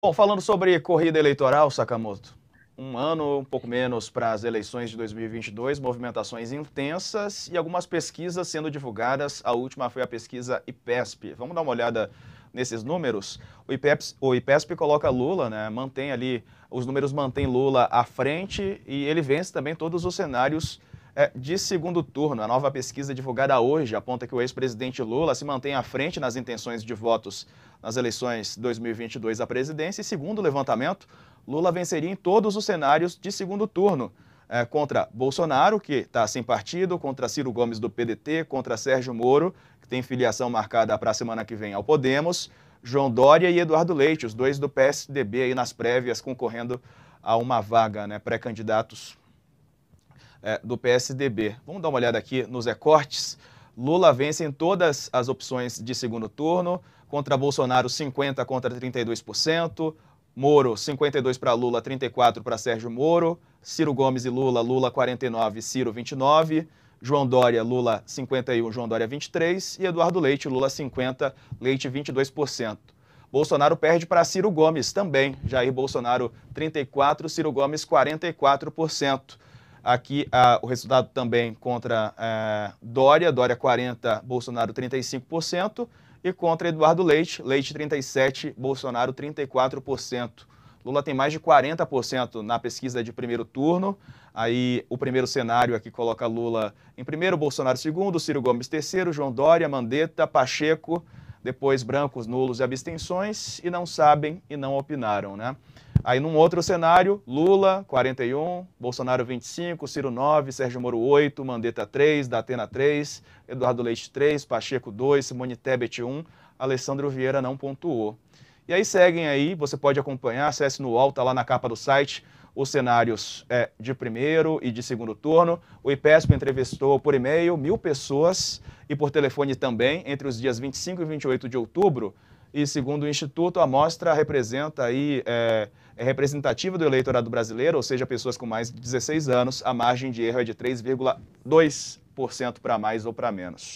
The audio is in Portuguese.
Bom, falando sobre corrida eleitoral, Sakamoto, um ano, um pouco menos, para as eleições de 2022, movimentações intensas e algumas pesquisas sendo divulgadas. A última foi a pesquisa IPESP. Vamos dar uma olhada nesses números? O IPESP, o IPESP coloca Lula, né? mantém ali, os números mantêm Lula à frente e ele vence também todos os cenários é, de segundo turno. A nova pesquisa divulgada hoje aponta que o ex-presidente Lula se mantém à frente nas intenções de votos nas eleições 2022 à presidência e, segundo o levantamento, Lula venceria em todos os cenários de segundo turno. É, contra Bolsonaro, que está sem partido, contra Ciro Gomes do PDT, contra Sérgio Moro, que tem filiação marcada para a semana que vem ao Podemos, João Dória e Eduardo Leite, os dois do PSDB aí nas prévias concorrendo a uma vaga, né, pré-candidatos é, do PSDB. Vamos dar uma olhada aqui nos recortes. Lula vence em todas as opções de segundo turno, contra Bolsonaro 50 contra 32%, Moro 52 para Lula, 34 para Sérgio Moro, Ciro Gomes e Lula, Lula 49, Ciro 29, João Dória, Lula 51, João Dória 23 e Eduardo Leite, Lula 50, Leite 22%. Bolsonaro perde para Ciro Gomes também, Jair Bolsonaro 34, Ciro Gomes 44%. Aqui o resultado também contra é, Dória, Dória 40, Bolsonaro 35%, e contra Eduardo Leite, Leite 37, Bolsonaro 34%. Lula tem mais de 40% na pesquisa de primeiro turno. Aí o primeiro cenário aqui é coloca Lula em primeiro, Bolsonaro segundo, Ciro Gomes terceiro, João Dória, Mandetta, Pacheco, depois brancos, nulos e abstenções, e não sabem e não opinaram, né? Aí, num outro cenário, Lula, 41, Bolsonaro, 25, Ciro, 9, Sérgio Moro, 8, Mandetta, 3, Datena, 3, Eduardo Leite, 3, Pacheco, 2, Simone Tebet, 1, Alessandro Vieira não pontuou. E aí seguem aí, você pode acompanhar, acesse no UOL, tá lá na capa do site, os cenários é, de primeiro e de segundo turno. O IPESP entrevistou por e-mail mil pessoas e por telefone também entre os dias 25 e 28 de outubro. E segundo o Instituto, a amostra representa aí, é, é representativa do eleitorado brasileiro, ou seja, pessoas com mais de 16 anos. A margem de erro é de 3,2% para mais ou para menos.